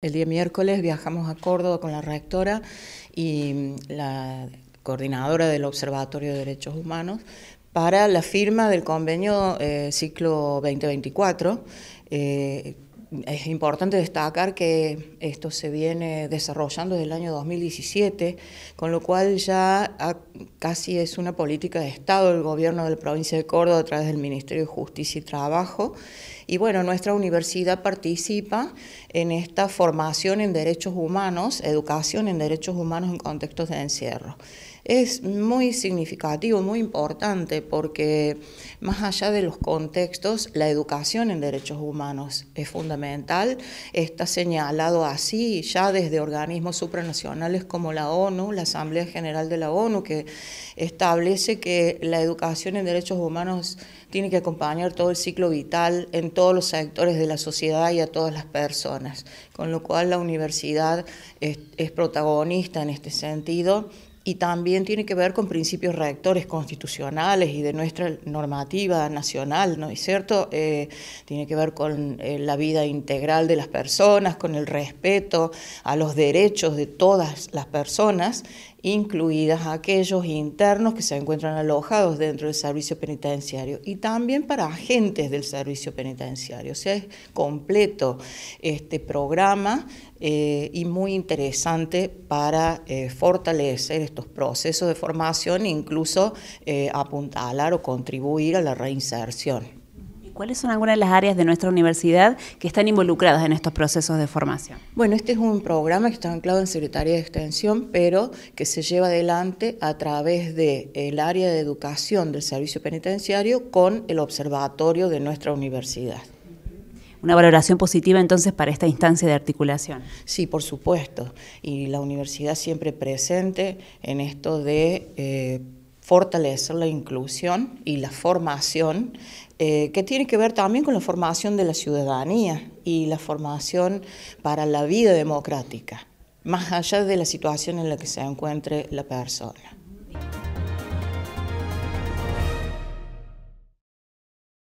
El día miércoles viajamos a Córdoba con la rectora y mm, la coordinadora del Observatorio de Derechos Humanos para la firma del convenio eh, ciclo 2024. Eh, es importante destacar que esto se viene desarrollando desde el año 2017, con lo cual ya casi es una política de Estado el gobierno de la provincia de Córdoba a través del Ministerio de Justicia y Trabajo y bueno, nuestra universidad participa en esta formación en derechos humanos, educación en derechos humanos en contextos de encierro. Es muy significativo, muy importante, porque más allá de los contextos, la educación en derechos humanos es fundamental. Está señalado así ya desde organismos supranacionales como la ONU, la Asamblea General de la ONU, que establece que la educación en derechos humanos tiene que acompañar todo el ciclo vital todos los sectores de la sociedad y a todas las personas, con lo cual la universidad es, protagonista en este sentido y también tiene que ver con principios rectores constitucionales y de nuestra normativa nacional, ¿no es cierto? Eh, tiene que ver con eh, la vida integral de las personas, con el respeto a los derechos de todas las personas incluidas aquellos internos que se encuentran alojados dentro del servicio penitenciario y también para agentes del servicio penitenciario. O sea, es completo este programa eh, y muy interesante para eh, fortalecer estos procesos de formación e incluso eh, apuntalar o contribuir a la reinserción. ¿Cuáles son algunas de las áreas de nuestra universidad que están involucradas en estos procesos de formación? Bueno, este es un programa que está anclado en Secretaría de Extensión, pero que se lleva adelante a través del eh, área de educación del servicio penitenciario con el observatorio de nuestra universidad una valoración positiva entonces para esta instancia de articulación. Sí, por supuesto. Y la universidad siempre presente en esto de eh, fortalecer la inclusión y la formación, eh, que tiene que ver también con la formación de la ciudadanía y la formación para la vida democrática, más allá de la situación en la que se encuentre la persona.